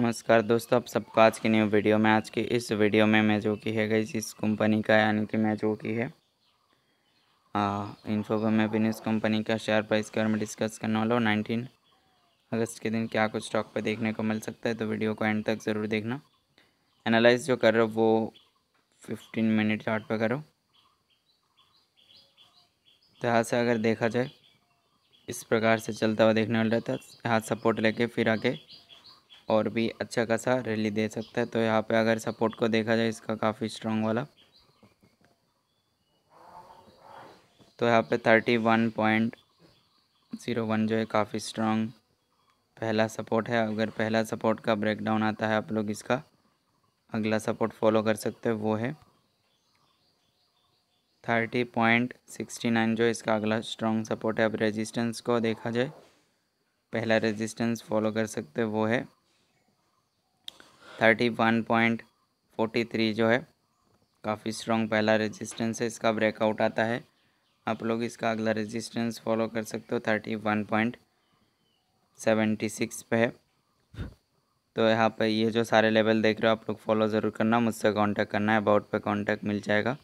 नमस्कार दोस्तों आप सबका आज की न्यू वीडियो में आज के इस वीडियो में मैं जो की है गई इस कंपनी का यानी कि मैं जो की है इन्फोगम में भी इस कंपनी का शेयर प्राइस के बारे में डिस्कस करने वाला हूँ नाइनटीन अगस्त के दिन क्या कुछ स्टॉक पर देखने को मिल सकता है तो वीडियो को एंड तक ज़रूर देखना एनालाइज जो कर रहे हो वो फिफ्टीन मिनट चार्ट पर करो तो यहाँ से अगर देखा जाए इस प्रकार से चलता हुआ देखने वाला था यहाँ सपोर्ट लेके फिर आके और भी अच्छा खासा रैली दे सकता है तो यहाँ पे अगर सपोर्ट को देखा जाए इसका काफ़ी स्ट्रांग वाला तो यहाँ पे thirty one point zero one जो है काफ़ी स्ट्रांग पहला सपोर्ट है अगर पहला सपोर्ट का ब्रेकडाउन आता है आप लोग इसका अगला सपोर्ट फॉलो कर सकते हैं वो है थर्टी पॉइंट सिक्सटी नाइन जो इसका अगला स्ट्रॉन्ग सपोर्ट है अब रेजिस्टेंस को देखा जाए पहला रेजिस्टेंस फॉलो कर सकते वो है thirty one point forty three जो है काफ़ी स्ट्रॉन्ग पहला रेजिस्टेंस है इसका ब्रेकआउट आता है आप लोग इसका अगला रेजिस्टेंस फॉलो कर सकते हो thirty one point seventy six पे है तो यहाँ पे ये जो सारे लेवल देख रहे हो आप लोग फॉलो ज़रूर करना मुझसे कांटेक्ट करना है अबाउट पे कांटेक्ट मिल जाएगा